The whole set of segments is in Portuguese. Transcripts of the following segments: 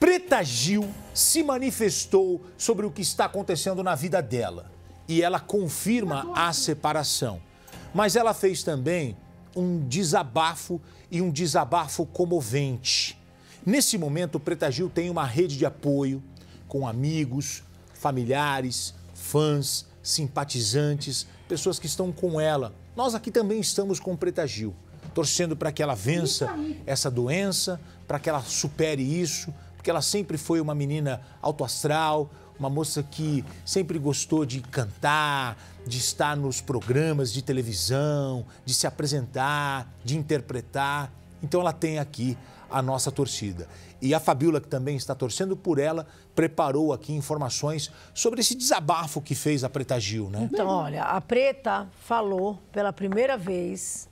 Preta Gil se manifestou sobre o que está acontecendo na vida dela e ela confirma a separação. Mas ela fez também um desabafo e um desabafo comovente. Nesse momento, Preta Gil tem uma rede de apoio com amigos, familiares, fãs, simpatizantes, pessoas que estão com ela. Nós aqui também estamos com Preta Gil, torcendo para que ela vença essa doença, para que ela supere isso, porque ela sempre foi uma menina autoastral, uma moça que sempre gostou de cantar, de estar nos programas de televisão, de se apresentar, de interpretar. Então ela tem aqui a nossa torcida. E a Fabiola, que também está torcendo por ela, preparou aqui informações sobre esse desabafo que fez a Preta Gil, né? Então, olha, a Preta falou pela primeira vez.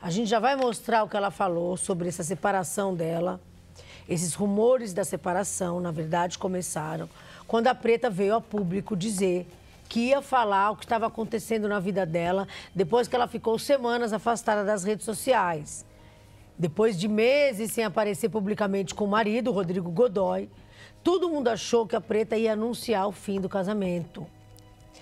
A gente já vai mostrar o que ela falou sobre essa separação dela esses rumores da separação, na verdade, começaram quando a Preta veio a público dizer que ia falar o que estava acontecendo na vida dela depois que ela ficou semanas afastada das redes sociais. Depois de meses sem aparecer publicamente com o marido, Rodrigo Godoy, todo mundo achou que a Preta ia anunciar o fim do casamento.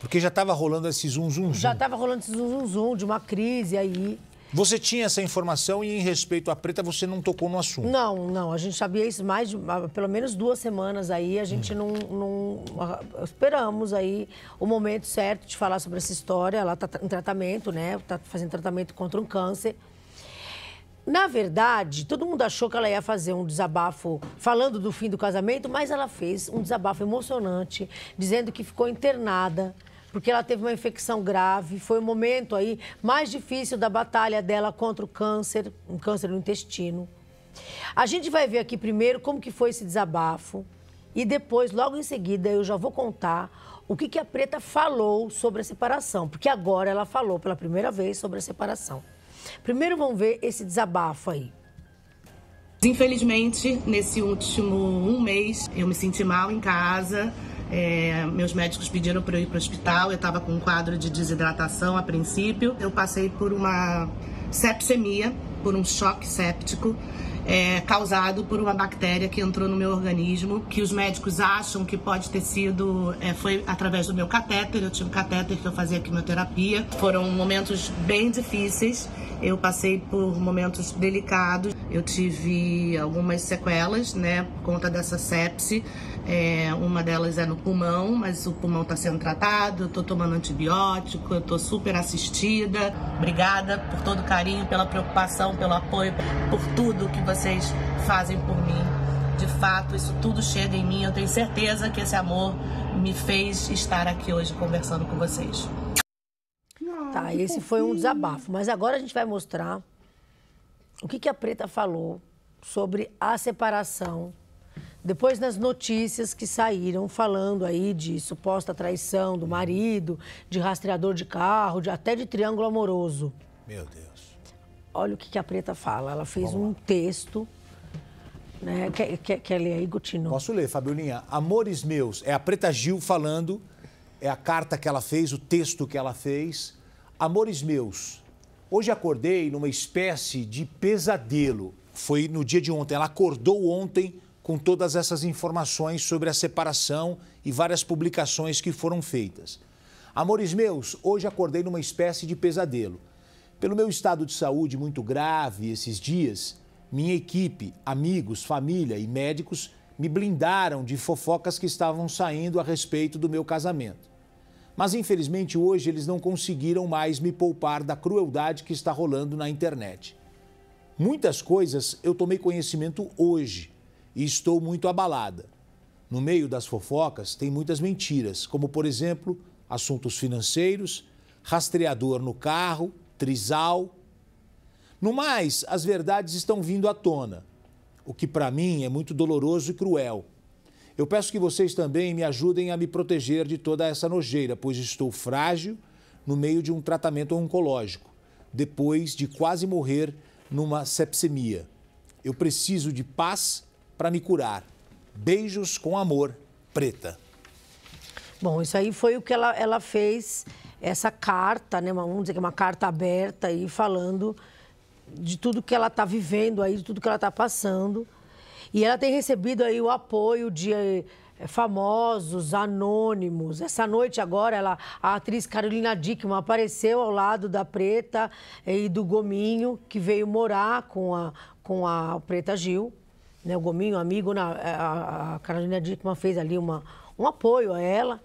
Porque já estava rolando esse zum, zum, zum. Já estava rolando esse zum, zum, zum de uma crise aí. Você tinha essa informação e, em respeito à preta, você não tocou no assunto? Não, não. A gente sabia isso mais de, ah, pelo menos duas semanas aí. A gente hum. não, não, ah, Esperamos aí o momento certo de falar sobre essa história. Ela está em tratamento, né? Está fazendo tratamento contra um câncer. Na verdade, todo mundo achou que ela ia fazer um desabafo falando do fim do casamento, mas ela fez um desabafo emocionante, dizendo que ficou internada porque ela teve uma infecção grave. Foi o momento aí mais difícil da batalha dela contra o câncer, um câncer no intestino. A gente vai ver aqui primeiro como que foi esse desabafo e depois, logo em seguida, eu já vou contar o que, que a Preta falou sobre a separação, porque agora ela falou pela primeira vez sobre a separação. Primeiro vamos ver esse desabafo aí. Infelizmente, nesse último um mês, eu me senti mal em casa, é, meus médicos pediram para eu ir para o hospital, eu estava com um quadro de desidratação a princípio. Eu passei por uma sepsemia, por um choque séptico. É, causado por uma bactéria que entrou no meu organismo, que os médicos acham que pode ter sido, é, foi através do meu catéter, eu tinha um catéter que eu fazia quimioterapia. Foram momentos bem difíceis. Eu passei por momentos delicados. Eu tive algumas sequelas, né, por conta dessa sepse. É, uma delas é no pulmão, mas o pulmão está sendo tratado. Eu tô tomando antibiótico, eu tô super assistida. Obrigada por todo o carinho, pela preocupação, pelo apoio, por tudo que vocês fazem por mim. De fato, isso tudo chega em mim. Eu tenho certeza que esse amor me fez estar aqui hoje conversando com vocês tá, esse foi um desabafo. Mas agora a gente vai mostrar o que, que a Preta falou sobre a separação. Depois nas notícias que saíram falando aí de suposta traição do marido, de rastreador de carro, de, até de triângulo amoroso. Meu Deus. Olha o que, que a Preta fala. Ela fez Vamos um lá. texto né? Quer, quer, quer, ler aí, Gutino? Posso ler, Fabiolinha. Amores Meus, é a Preta Gil falando, é a carta que ela fez, o texto que ela fez. Amores meus, hoje acordei numa espécie de pesadelo. Foi no dia de ontem. Ela acordou ontem com todas essas informações sobre a separação e várias publicações que foram feitas. Amores meus, hoje acordei numa espécie de pesadelo. Pelo meu estado de saúde muito grave esses dias, minha equipe, amigos, família e médicos me blindaram de fofocas que estavam saindo a respeito do meu casamento. Mas infelizmente hoje eles não conseguiram mais me poupar da crueldade que está rolando na internet. Muitas coisas eu tomei conhecimento hoje e estou muito abalada. No meio das fofocas tem muitas mentiras, como por exemplo, assuntos financeiros, rastreador no carro, trisal. No mais, as verdades estão vindo à tona, o que para mim é muito doloroso e cruel. Eu peço que vocês também me ajudem a me proteger de toda essa nojeira, pois estou frágil no meio de um tratamento oncológico, depois de quase morrer numa sepsemia. Eu preciso de paz para me curar. Beijos com amor, Preta. Bom, isso aí foi o que ela, ela fez, essa carta, né, uma, vamos dizer que é uma carta aberta aí, falando de tudo que ela está vivendo aí, de tudo que ela está passando. E ela tem recebido aí o apoio de eh, famosos, anônimos. Essa noite agora, ela, a atriz Carolina Dickman apareceu ao lado da Preta eh, e do Gominho, que veio morar com a, com a Preta Gil. Né, o Gominho, amigo, na, eh, a, a Carolina Dickman fez ali uma, um apoio a ela.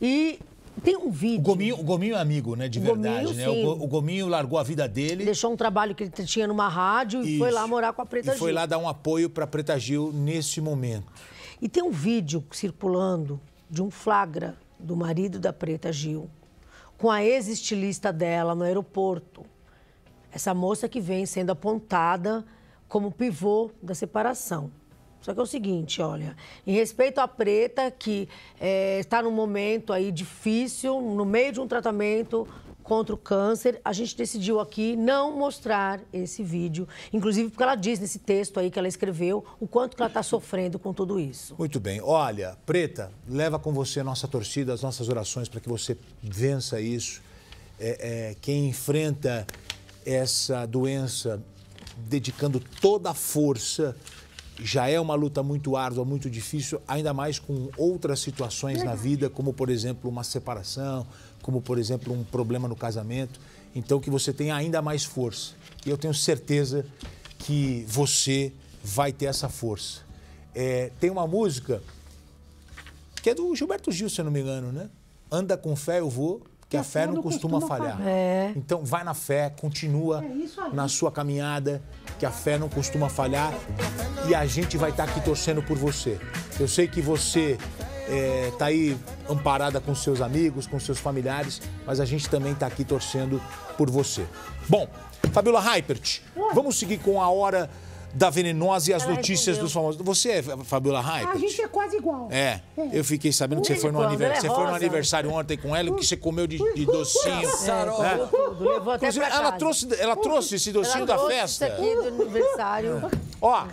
E tem um vídeo. O Gominho, o Gominho é amigo, né? De o verdade, Gominho, né? O, o, Gominho largou a vida dele. Deixou um trabalho que ele tinha numa rádio Isso. e foi lá morar com a Preta e Gil. Foi lá dar um apoio para a Preta Gil nesse momento. E tem um vídeo circulando de um flagra do marido da Preta Gil com a ex-estilista dela no aeroporto. Essa moça que vem sendo apontada como pivô da separação. Só que é o seguinte, olha, em respeito à preta, que é, está num momento aí difícil, no meio de um tratamento contra o câncer, a gente decidiu aqui não mostrar esse vídeo, inclusive porque ela diz nesse texto aí que ela escreveu o quanto que ela está sofrendo com tudo isso. Muito bem. Olha, Preta, leva com você a nossa torcida, as nossas orações para que você vença isso. É, é, quem enfrenta essa doença dedicando toda a força já é uma luta muito árdua, muito difícil, ainda mais com outras situações na vida, como por exemplo uma separação, como por exemplo um problema no casamento. Então que você tenha ainda mais força. E eu tenho certeza que você vai ter essa força. É, tem uma música que é do Gilberto Gil, se eu não me engano, né? Anda com fé, eu vou, que a fé não costuma, costuma falhar. É. Então vai na fé, continua é na sua caminhada que a fé não costuma falhar e a gente vai estar tá aqui torcendo por você. Eu sei que você está é, tá aí amparada com seus amigos, com seus familiares, mas a gente também está aqui torcendo por você. Bom, Fabiola Heipert, vamos seguir com a hora da venenosa e as Ela é notícias respondeu. dos famosos. Você é Fabiola Hype? A gente é quase igual. É. é. Eu fiquei sabendo que você foi, no é aniversário, você foi no aniversário ontem com ela, que você comeu de, de docinho. Sarou. É. Né? Tudo, levou até ela, trouxe, ela trouxe esse docinho ela da trouxe festa. Isso aqui do aniversário. Ó.